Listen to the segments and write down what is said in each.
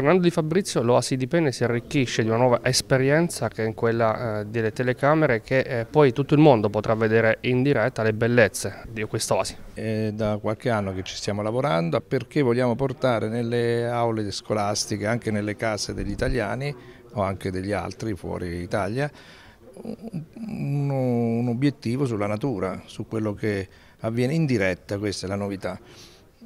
Fernando Di Fabrizio, l'Oasi di Penne si arricchisce di una nuova esperienza che è quella eh, delle telecamere che eh, poi tutto il mondo potrà vedere in diretta le bellezze di quest'Oasi. È da qualche anno che ci stiamo lavorando perché vogliamo portare nelle aule scolastiche, anche nelle case degli italiani o anche degli altri fuori Italia, un, un obiettivo sulla natura, su quello che avviene in diretta, questa è la novità.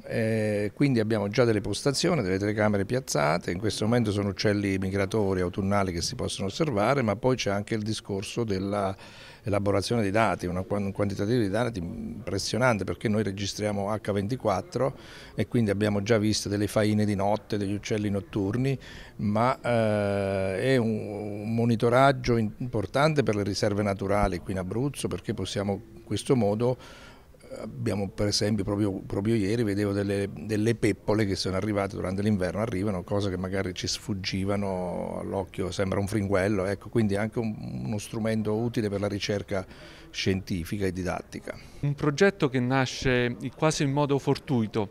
Eh, quindi abbiamo già delle postazioni, delle telecamere piazzate, in questo momento sono uccelli migratori autunnali che si possono osservare, ma poi c'è anche il discorso dell'elaborazione dei dati, una, un quantitativo di dati impressionante perché noi registriamo H24 e quindi abbiamo già visto delle faine di notte, degli uccelli notturni, ma eh, è un, un monitoraggio importante per le riserve naturali qui in Abruzzo perché possiamo in questo modo abbiamo per esempio proprio, proprio ieri vedevo delle, delle, peppole che sono arrivate durante l'inverno, arrivano cose che magari ci sfuggivano all'occhio, sembra un fringuello, ecco, quindi anche un, uno strumento utile per la ricerca scientifica e didattica. Un progetto che nasce quasi in modo fortuito.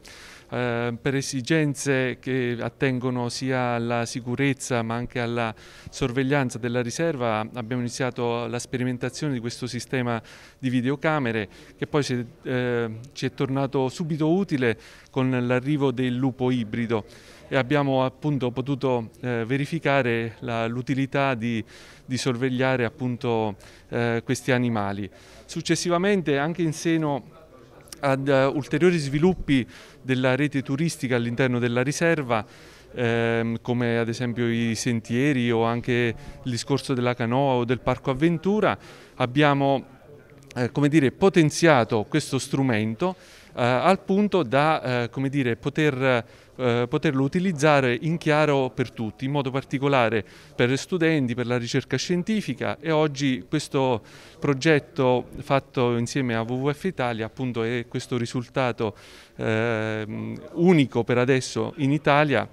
Eh, per esigenze che attengono sia alla sicurezza ma anche alla sorveglianza della riserva abbiamo iniziato la sperimentazione di questo sistema di videocamere che poi ci è, eh, ci è tornato subito utile con l'arrivo del lupo ibrido e abbiamo appunto potuto eh, verificare l'utilità di, di, sorvegliare appunto eh, questi animali. Successivamente anche in seno ad uh, ulteriori sviluppi della rete turistica all'interno della riserva, ehm, come ad esempio i sentieri o anche il discorso della canoa o del parco avventura. Abbiamo eh, come dire, potenziato questo strumento eh, al punto da eh, come dire, poter, eh, poterlo utilizzare in chiaro per tutti, in modo particolare per studenti, per la ricerca scientifica e oggi questo progetto fatto insieme a WWF Italia appunto è questo risultato ehm, unico per adesso in Italia.